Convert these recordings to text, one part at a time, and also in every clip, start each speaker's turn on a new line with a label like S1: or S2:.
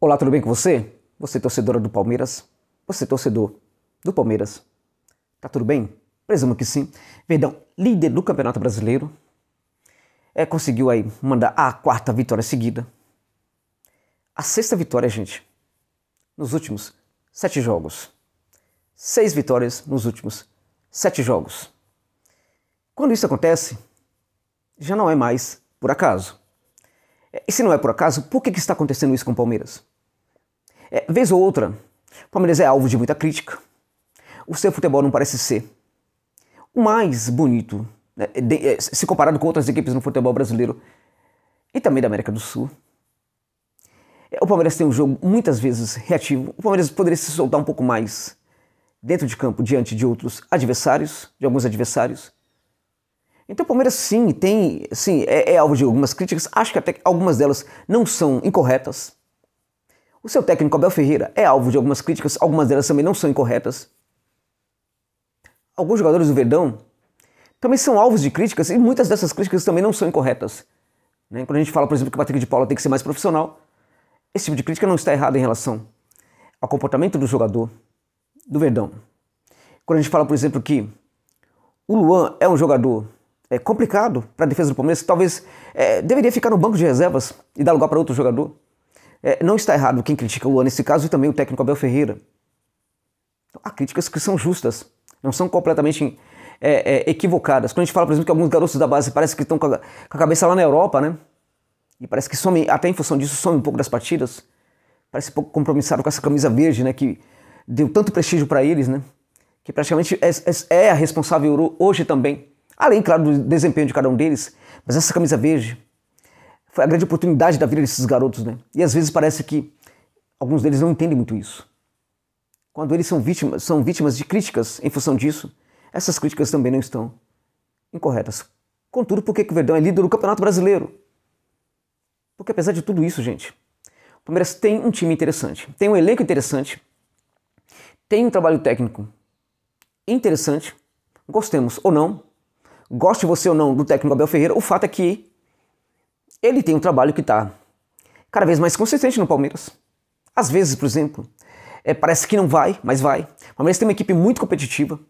S1: Olá, tudo bem com você? Você é torcedora do Palmeiras? Você é torcedor do Palmeiras? Tá tudo bem? Presumo que sim. Verdão, líder do Campeonato Brasileiro, é, conseguiu aí mandar a quarta vitória seguida. A sexta vitória, gente, nos últimos sete jogos. Seis vitórias nos últimos sete jogos. Quando isso acontece, já não é mais por acaso. É, e se não é por acaso, por que, que está acontecendo isso com o Palmeiras? É, vez ou outra, o Palmeiras é alvo de muita crítica. O seu futebol não parece ser o mais bonito, né, de, é, se comparado com outras equipes no futebol brasileiro e também da América do Sul. É, o Palmeiras tem um jogo muitas vezes reativo. O Palmeiras poderia se soltar um pouco mais dentro de campo diante de outros adversários, de alguns adversários. Então o Palmeiras sim tem, sim é, é alvo de algumas críticas. Acho que até algumas delas não são incorretas. O seu técnico Abel Ferreira é alvo de algumas críticas, algumas delas também não são incorretas. Alguns jogadores do Verdão também são alvos de críticas e muitas dessas críticas também não são incorretas. Né? Quando a gente fala, por exemplo, que o Patrick de Paula tem que ser mais profissional, esse tipo de crítica não está errada em relação ao comportamento do jogador do Verdão. Quando a gente fala, por exemplo, que o Luan é um jogador é, complicado para a defesa do Palmeiras, talvez é, deveria ficar no banco de reservas e dar lugar para outro jogador. É, não está errado quem critica o Luan nesse caso e também o técnico Abel Ferreira. Então, há críticas que são justas, não são completamente é, é, equivocadas. Quando a gente fala, por exemplo, que alguns garotos da base parece que estão com, a, com a cabeça lá na Europa, né? E parece que some, até em função disso, some um pouco das partidas. Parece um pouco compromissado com essa camisa verde, né? Que deu tanto prestígio para eles, né? Que praticamente é, é, é a responsável hoje também. Além, claro, do desempenho de cada um deles, mas essa camisa verde foi a grande oportunidade da vida desses garotos, né? E às vezes parece que alguns deles não entendem muito isso. Quando eles são vítimas, são vítimas de críticas em função disso, essas críticas também não estão incorretas. Contudo, por que o Verdão é líder do Campeonato Brasileiro? Porque apesar de tudo isso, gente, o Palmeiras tem um time interessante, tem um elenco interessante, tem um trabalho técnico interessante, gostemos ou não, goste você ou não do técnico Abel Ferreira, o fato é que ele tem um trabalho que está cada vez mais consistente no Palmeiras. Às vezes, por exemplo, é, parece que não vai, mas vai. O Palmeiras tem uma equipe muito competitiva.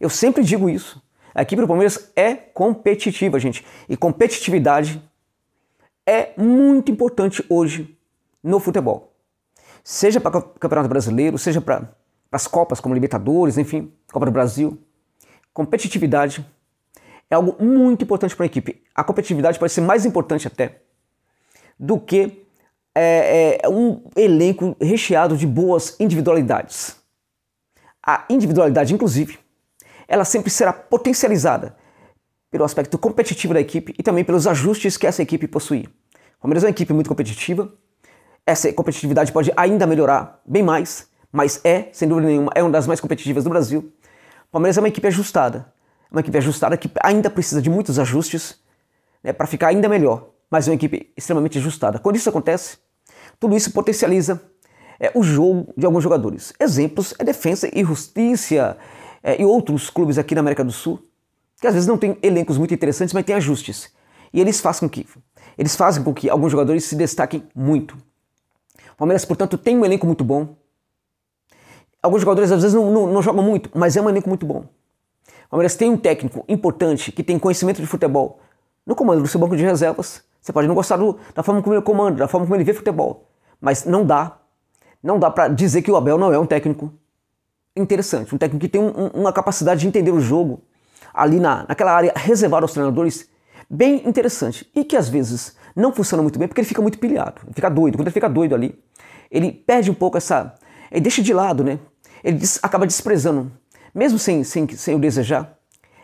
S1: Eu sempre digo isso. A equipe do Palmeiras é competitiva, gente. E competitividade é muito importante hoje no futebol. Seja para o Campeonato Brasileiro, seja para as Copas, como Libertadores, enfim, Copa do Brasil. Competitividade é algo muito importante para a equipe. A competitividade pode ser mais importante até do que é, é, um elenco recheado de boas individualidades. A individualidade, inclusive, ela sempre será potencializada pelo aspecto competitivo da equipe e também pelos ajustes que essa equipe possui. O Palmeiras é uma equipe muito competitiva, essa competitividade pode ainda melhorar bem mais, mas é, sem dúvida nenhuma, é uma das mais competitivas do Brasil. O Palmeiras é uma equipe ajustada, uma equipe ajustada que ainda precisa de muitos ajustes né, para ficar ainda melhor, mas é uma equipe extremamente ajustada. Quando isso acontece, tudo isso potencializa é, o jogo de alguns jogadores. Exemplos é Defensa e Justiça é, e outros clubes aqui na América do Sul, que às vezes não têm elencos muito interessantes, mas têm ajustes. E eles fazem com que, eles fazem com que alguns jogadores se destaquem muito. O Palmeiras, portanto, tem um elenco muito bom. Alguns jogadores às vezes não, não, não jogam muito, mas é um elenco muito bom. Palmeiras tem um técnico importante que tem conhecimento de futebol no comando do seu banco de reservas. Você pode não gostar do, da forma como ele comanda, da forma como ele vê futebol, mas não dá, não dá para dizer que o Abel não é um técnico interessante, um técnico que tem um, uma capacidade de entender o jogo ali na, naquela área reservada aos treinadores bem interessante e que às vezes não funciona muito bem porque ele fica muito pilhado, ele fica doido. Quando ele fica doido ali, ele perde um pouco essa. ele deixa de lado, né? Ele acaba desprezando mesmo sem, sem, sem o desejar,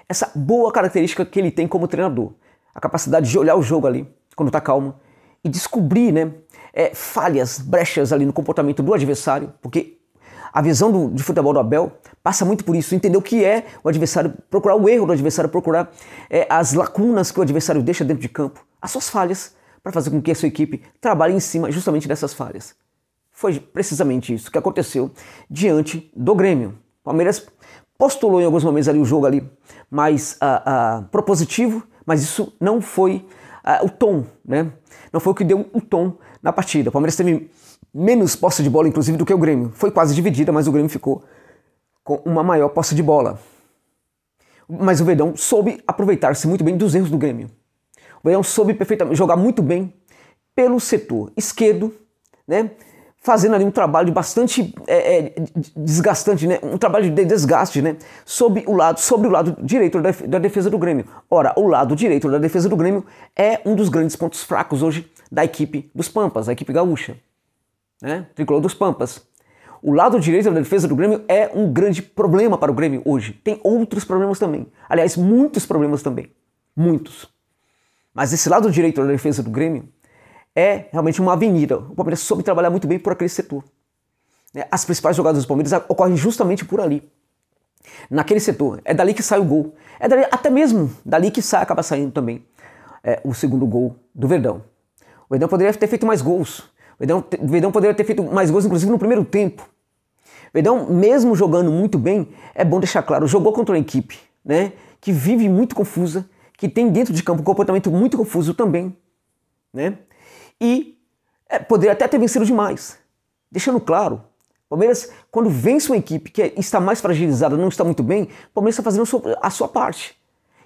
S1: essa boa característica que ele tem como treinador. A capacidade de olhar o jogo ali, quando está calmo, e descobrir né, é, falhas, brechas ali no comportamento do adversário, porque a visão do, de futebol do Abel passa muito por isso, entender o que é o adversário, procurar o erro do adversário, procurar é, as lacunas que o adversário deixa dentro de campo, as suas falhas, para fazer com que a sua equipe trabalhe em cima justamente dessas falhas. Foi precisamente isso que aconteceu diante do Grêmio. Palmeiras postulou em alguns momentos ali o jogo ali mais uh, uh, propositivo, mas isso não foi uh, o tom, né? Não foi o que deu o tom na partida. O Palmeiras teve menos posse de bola, inclusive, do que o Grêmio. Foi quase dividida, mas o Grêmio ficou com uma maior posse de bola. Mas o Verdão soube aproveitar-se muito bem dos erros do Grêmio. O Verdão soube perfeitamente jogar muito bem pelo setor esquerdo, né? fazendo ali um trabalho bastante é, é, desgastante, né? um trabalho de desgaste né? sobre, o lado, sobre o lado direito da defesa do Grêmio. Ora, o lado direito da defesa do Grêmio é um dos grandes pontos fracos hoje da equipe dos Pampas, da equipe gaúcha, né? tricolor dos Pampas. O lado direito da defesa do Grêmio é um grande problema para o Grêmio hoje. Tem outros problemas também. Aliás, muitos problemas também. Muitos. Mas esse lado direito da defesa do Grêmio é realmente uma avenida. O Palmeiras soube trabalhar muito bem por aquele setor. Né? As principais jogadas do Palmeiras ocorrem justamente por ali. Naquele setor. É dali que sai o gol. É dali, até mesmo dali que sai, acaba saindo também é, o segundo gol do Verdão. O Verdão poderia ter feito mais gols. O Verdão, o Verdão poderia ter feito mais gols, inclusive no primeiro tempo. O Verdão, mesmo jogando muito bem, é bom deixar claro, jogou contra uma equipe né, que vive muito confusa, que tem dentro de campo um comportamento muito confuso também. Né? e é, poderia até ter vencido demais. Deixando claro, Palmeiras, quando vence uma equipe que está mais fragilizada, não está muito bem, Palmeiras está fazendo a sua parte.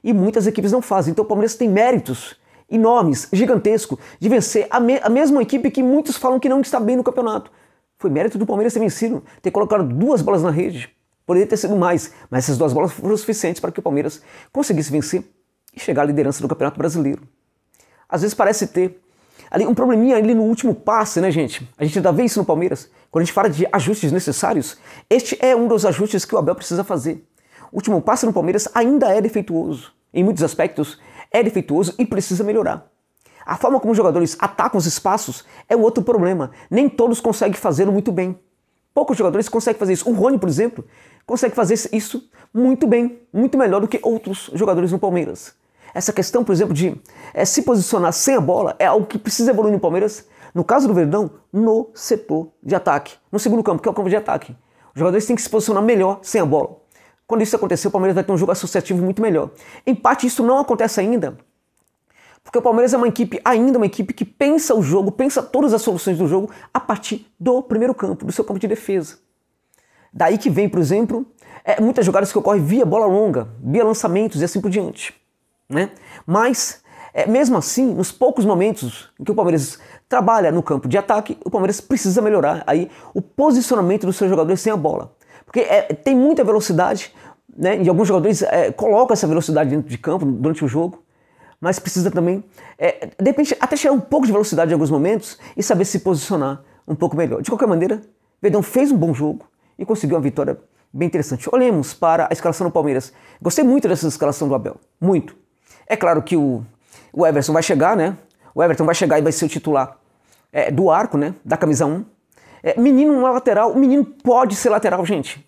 S1: E muitas equipes não fazem. Então o Palmeiras tem méritos enormes, gigantesco, de vencer a, me a mesma equipe que muitos falam que não está bem no campeonato. Foi mérito do Palmeiras ter vencido, ter colocado duas bolas na rede. Poderia ter sido mais, mas essas duas bolas foram suficientes para que o Palmeiras conseguisse vencer e chegar à liderança do Campeonato Brasileiro. Às vezes parece ter ali um probleminha ali no último passe, né, gente? A gente ainda vê isso no Palmeiras. Quando a gente fala de ajustes necessários, este é um dos ajustes que o Abel precisa fazer. O último passe no Palmeiras ainda é defeituoso. Em muitos aspectos, é defeituoso e precisa melhorar. A forma como os jogadores atacam os espaços é um outro problema. Nem todos conseguem fazê-lo muito bem. Poucos jogadores conseguem fazer isso. O Rony, por exemplo, consegue fazer isso muito bem, muito melhor do que outros jogadores no Palmeiras. Essa questão, por exemplo, de é, se posicionar sem a bola é algo que precisa evoluir no Palmeiras, no caso do Verdão, no setor de ataque, no segundo campo, que é o campo de ataque. Os jogadores têm que se posicionar melhor sem a bola. Quando isso acontecer, o Palmeiras vai ter um jogo associativo muito melhor. Em parte, isso não acontece ainda, porque o Palmeiras é uma equipe, ainda uma equipe que pensa o jogo, pensa todas as soluções do jogo a partir do primeiro campo, do seu campo de defesa. Daí que vem, por exemplo, é, muitas jogadas que ocorrem via bola longa, via lançamentos e assim por diante. Né? Mas, é, mesmo assim, nos poucos momentos em que o Palmeiras trabalha no campo de ataque, o Palmeiras precisa melhorar aí o posicionamento dos seus jogadores sem a bola. Porque é, tem muita velocidade, né? e alguns jogadores é, colocam essa velocidade dentro de campo durante o jogo, mas precisa também, é, de repente, até chegar um pouco de velocidade em alguns momentos e saber se posicionar um pouco melhor. De qualquer maneira, Verdão fez um bom jogo e conseguiu uma vitória bem interessante. Olhemos para a escalação do Palmeiras. Gostei muito dessa escalação do Abel, muito. É claro que o, o Everson vai chegar, né? O Everton vai chegar e vai ser o titular é, do arco, né? Da camisa 1. É, menino não é lateral, o menino pode ser lateral, gente.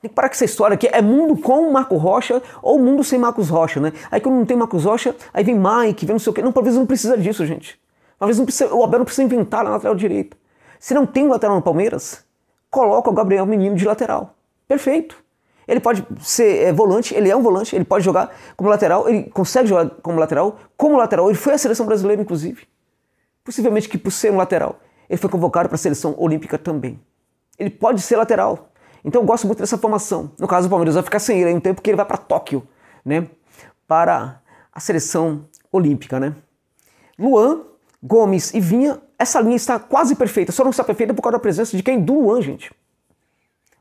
S1: Tem que parar com essa história aqui. é mundo com Marco Rocha ou mundo sem Marcos Rocha, né? Aí quando não tem Marcos Rocha, aí vem Mike, vem não sei o quê. Não, talvez não precisa disso, gente. Talvez não precisa, o Abel não precisa inventar na lateral direita. Se não tem lateral no Palmeiras, coloca o Gabriel Menino de lateral. Perfeito. Ele pode ser é, volante, ele é um volante, ele pode jogar como lateral, ele consegue jogar como lateral, como lateral. Ele foi à seleção brasileira, inclusive. Possivelmente que por ser um lateral, ele foi convocado para a seleção olímpica também. Ele pode ser lateral. Então eu gosto muito dessa formação. No caso, o Palmeiras vai ficar sem ele aí um tempo porque ele vai para Tóquio, né? Para a seleção olímpica, né? Luan, Gomes e Vinha, essa linha está quase perfeita, só não está perfeita por causa da presença de quem? Do Luan, gente.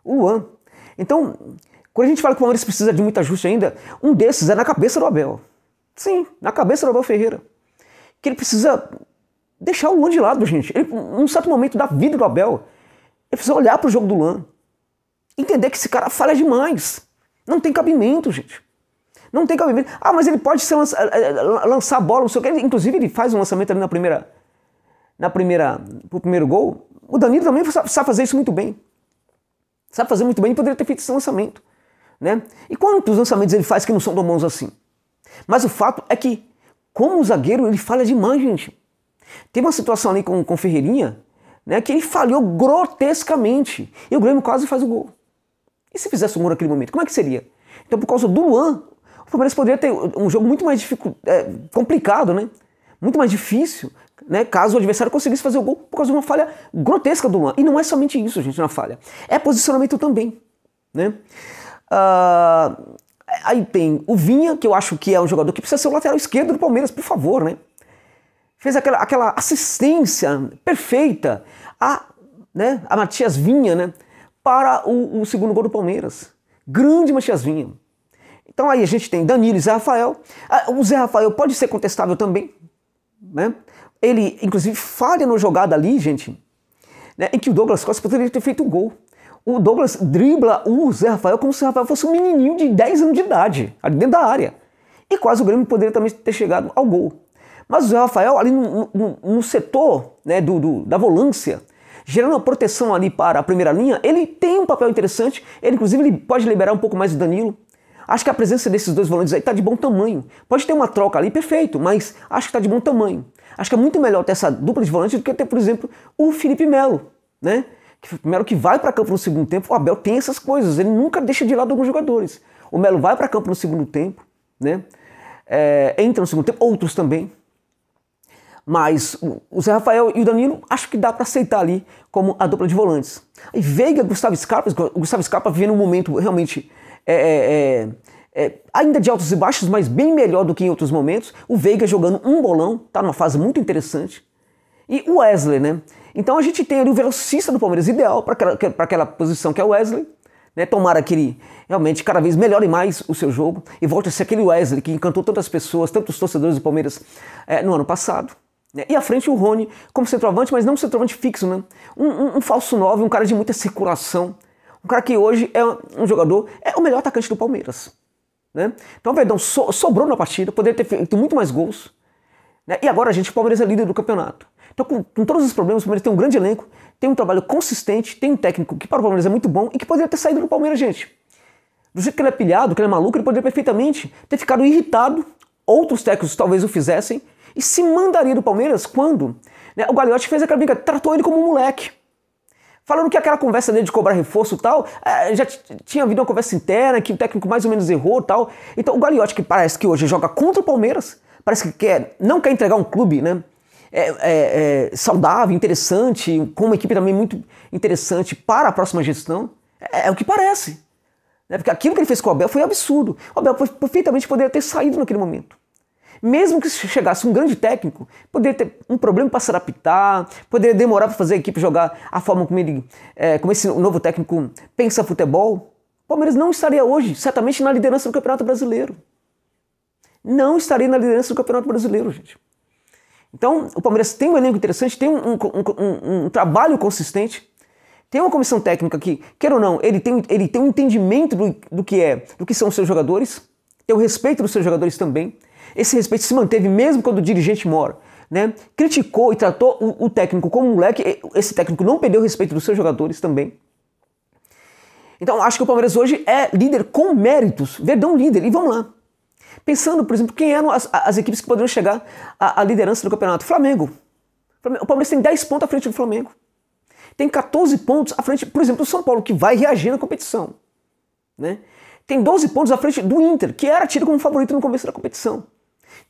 S1: O Luan. Então, quando a gente fala que o Palmeiras precisa de muito ajuste ainda, um desses é na cabeça do Abel. Sim, na cabeça do Abel Ferreira. Que ele precisa deixar o Luan de lado, gente. Ele, num certo momento da vida do Abel, ele precisa olhar para o jogo do Luan. Entender que esse cara falha demais. Não tem cabimento, gente. Não tem cabimento. Ah, mas ele pode lança, eh, eh, lançar a bola, não sei o que. Inclusive, ele faz um lançamento ali na primeira. Na primeira. Pro primeiro gol. O Danilo também sabe fazer isso muito bem. Sabe fazer muito bem e poderia ter feito esse lançamento. Né? E quantos lançamentos ele faz que não são tão bons assim? Mas o fato é que, como zagueiro, ele falha demais, gente. Tem uma situação ali com o Ferreirinha, né, que ele falhou grotescamente. E o Grêmio quase faz o gol. E se fizesse o gol naquele momento, como é que seria? Então, por causa do Luan, o Palmeiras poderia ter um jogo muito mais dificu... é, complicado, né? Muito mais difícil, né? Caso o adversário conseguisse fazer o gol por causa de uma falha grotesca do Luan. E não é somente isso, gente, na é falha. É posicionamento também, né? Uh, aí tem o Vinha, que eu acho que é um jogador que precisa ser o lateral esquerdo do Palmeiras, por favor, né? Fez aquela, aquela assistência perfeita a, né, a Matias Vinha, né? Para o, o segundo gol do Palmeiras. Grande Matias Vinha. Então aí a gente tem Danilo e Zé Rafael. Ah, o Zé Rafael pode ser contestável também, né? Ele, inclusive, falha na jogada ali, gente, né, em que o Douglas Costa poderia ter feito o um gol o Douglas dribla o Zé Rafael como se o Rafael fosse um menininho de 10 anos de idade, ali dentro da área. E quase o Grêmio poderia também ter chegado ao gol. Mas o Zé Rafael, ali no, no, no setor né, do, do, da volância, gerando uma proteção ali para a primeira linha, ele tem um papel interessante. Ele, inclusive, ele pode liberar um pouco mais o Danilo. Acho que a presença desses dois volantes aí está de bom tamanho. Pode ter uma troca ali, perfeito, mas acho que está de bom tamanho. Acho que é muito melhor ter essa dupla de volantes do que ter, por exemplo, o Felipe Melo, né? O Melo que vai para campo no segundo tempo, o Abel tem essas coisas, ele nunca deixa de lado alguns jogadores. O Melo vai para campo no segundo tempo, né? É, entra no segundo tempo, outros também. Mas o Zé Rafael e o Danilo acho que dá para aceitar ali como a dupla de volantes. E Veiga, Gustavo Scarpa, o Gustavo Scarpa vivendo um momento realmente é é, é, é, ainda de altos e baixos, mas bem melhor do que em outros momentos. O Veiga jogando um bolão, tá numa fase muito interessante e o Wesley, né? Então a gente tem ali o velocista do Palmeiras ideal para aquela, posição que é o Wesley, né? Tomara que ele realmente cada vez melhore mais o seu jogo e volte a ser aquele Wesley que encantou tantas pessoas, tantos torcedores do Palmeiras é, no ano passado. Né? E à frente o Rony como centroavante, mas não um centroavante fixo, né? Um, um, um falso 9, um cara de muita circulação, um cara que hoje é um jogador, é o melhor atacante do Palmeiras. Né? Então o Verdão so, sobrou na partida, poderia ter feito muito mais gols. Né? E agora, a gente, o Palmeiras é líder do campeonato. Então, com, com todos os problemas, o Palmeiras tem um grande elenco, tem um trabalho consistente, tem um técnico que para o Palmeiras é muito bom e que poderia ter saído do Palmeiras, gente. Do jeito que ele é pilhado, que ele é maluco, ele poderia perfeitamente ter ficado irritado, outros técnicos talvez o fizessem, e se mandaria do Palmeiras quando né, o Gagliotti fez aquela brincadeira, tratou ele como um moleque. Falando que aquela conversa dele de cobrar reforço e tal, é, já tinha havido uma conversa interna, que o técnico mais ou menos errou e tal. Então o Gagliotti, que parece que hoje joga contra o Palmeiras, parece que quer, não quer entregar um clube, né? É, é, é, saudável, interessante, com uma equipe também muito interessante para a próxima gestão, é, é, o que parece. Né? Porque aquilo que ele fez com o Abel foi absurdo. O Abel perfeitamente poderia ter saído naquele momento. Mesmo que chegasse um grande técnico, poderia ter um problema para se adaptar, poderia demorar para fazer a equipe jogar a forma como, ele, é, como esse novo técnico pensa futebol. O Palmeiras não estaria hoje, certamente, na liderança do Campeonato Brasileiro. Não estaria na liderança do Campeonato Brasileiro, gente. Então, o Palmeiras tem um elenco interessante, tem um, um, um, um trabalho consistente, tem uma comissão técnica que, quer ou não, ele tem, ele tem um entendimento do, do que é, do que são os seus jogadores, tem o respeito dos seus jogadores também. Esse respeito se manteve mesmo quando o dirigente mora. Né? Criticou e tratou o, o técnico como um moleque. Esse técnico não perdeu o respeito dos seus jogadores também. Então, acho que o Palmeiras hoje é líder com méritos. Verdão líder. E vamos lá. Pensando, por exemplo, quem eram as, as equipes que poderiam chegar à, à liderança do campeonato? Flamengo. O Palmeiras tem 10 pontos à frente do Flamengo. Tem 14 pontos à frente, por exemplo, do São Paulo, que vai reagir na competição. Né? Tem 12 pontos à frente do Inter, que era tido como favorito no começo da competição.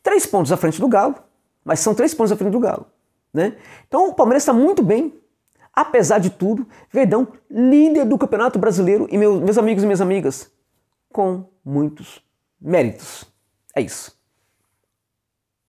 S1: 3 pontos à frente do Galo, mas são 3 pontos à frente do Galo. Né? Então o Palmeiras está muito bem. Apesar de tudo, Verdão, líder do Campeonato Brasileiro, e meus, meus amigos e minhas amigas, com muitos méritos. É isso.